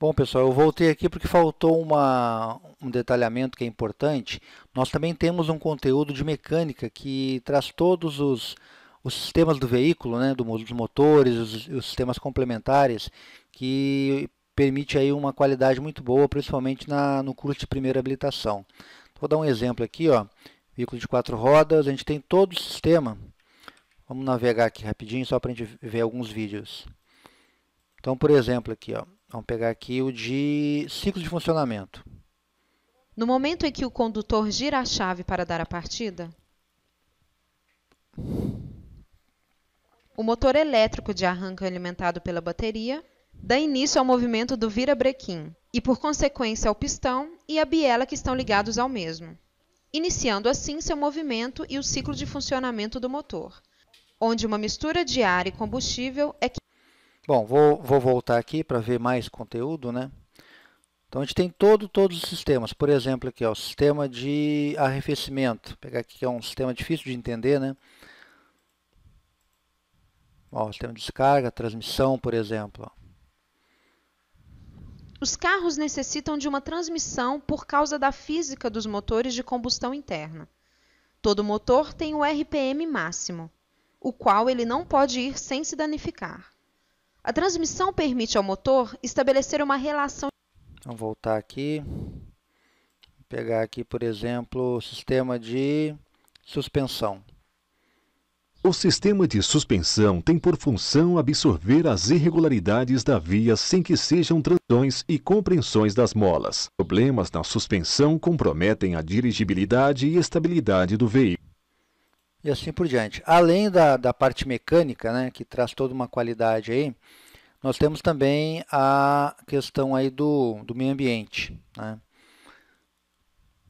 Bom, pessoal, eu voltei aqui porque faltou uma, um detalhamento que é importante. Nós também temos um conteúdo de mecânica que traz todos os, os sistemas do veículo, né, dos motores, os, os sistemas complementares, que permite aí uma qualidade muito boa, principalmente na, no curso de primeira habilitação. Vou dar um exemplo aqui, ó, veículo de quatro rodas, a gente tem todo o sistema. Vamos navegar aqui rapidinho, só para a gente ver alguns vídeos. Então, por exemplo, aqui, ó, Vamos pegar aqui o de ciclo de funcionamento. No momento em que o condutor gira a chave para dar a partida, o motor elétrico de arranque alimentado pela bateria dá início ao movimento do virabrequim e, por consequência, ao pistão e à biela que estão ligados ao mesmo, iniciando assim seu movimento e o ciclo de funcionamento do motor, onde uma mistura de ar e combustível é Bom, vou, vou voltar aqui para ver mais conteúdo, né? Então, a gente tem todo, todos os sistemas. Por exemplo, aqui, ó, o sistema de arrefecimento. Vou pegar aqui que é um sistema difícil de entender, né? Ó, sistema de descarga, transmissão, por exemplo. Ó. Os carros necessitam de uma transmissão por causa da física dos motores de combustão interna. Todo motor tem o RPM máximo, o qual ele não pode ir sem se danificar. A transmissão permite ao motor estabelecer uma relação. Então, vou voltar aqui. Vou pegar aqui, por exemplo, o sistema de suspensão. O sistema de suspensão tem por função absorver as irregularidades da via sem que sejam transições e compreensões das molas. Problemas na suspensão comprometem a dirigibilidade e estabilidade do veículo e assim por diante. Além da, da parte mecânica, né, que traz toda uma qualidade aí, nós temos também a questão aí do, do meio ambiente, né,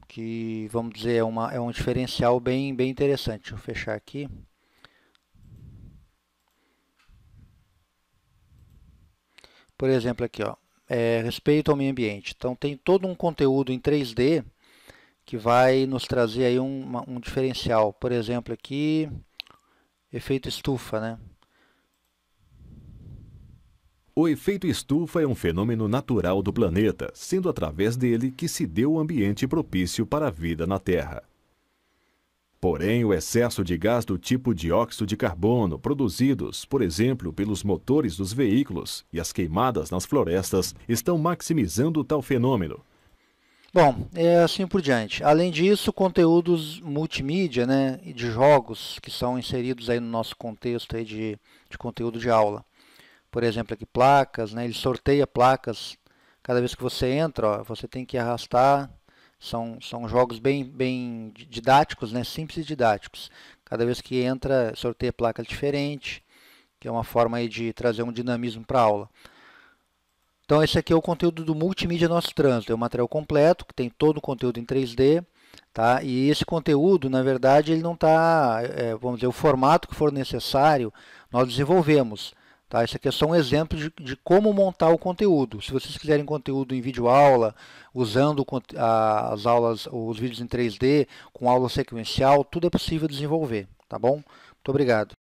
que vamos dizer é, uma, é um diferencial bem, bem interessante. Deixa eu fechar aqui. Por exemplo, aqui, ó, é, respeito ao meio ambiente. Então, tem todo um conteúdo em 3D que vai nos trazer aí um, um diferencial. Por exemplo, aqui, efeito estufa, né? O efeito estufa é um fenômeno natural do planeta, sendo através dele que se deu o ambiente propício para a vida na Terra. Porém, o excesso de gás do tipo dióxido de carbono, produzidos, por exemplo, pelos motores dos veículos e as queimadas nas florestas, estão maximizando tal fenômeno, Bom, é assim por diante. Além disso, conteúdos multimídia, né, de jogos que são inseridos aí no nosso contexto aí de, de conteúdo de aula. Por exemplo, aqui placas, né, ele sorteia placas. Cada vez que você entra, ó, você tem que arrastar. São, são jogos bem, bem didáticos, né, simples e didáticos. Cada vez que entra, sorteia placa diferente, que é uma forma aí de trazer um dinamismo para a aula. Então, esse aqui é o conteúdo do Multimídia Nosso Trânsito. É o material completo, que tem todo o conteúdo em 3D. Tá? E esse conteúdo, na verdade, ele não está, é, vamos dizer, o formato que for necessário, nós desenvolvemos. Tá? Esse aqui é só um exemplo de, de, como montar o conteúdo. Se vocês quiserem conteúdo em vídeo aula, usando a, as aulas, os vídeos em 3D, com aula sequencial, tudo é possível desenvolver, tá bom? Muito obrigado.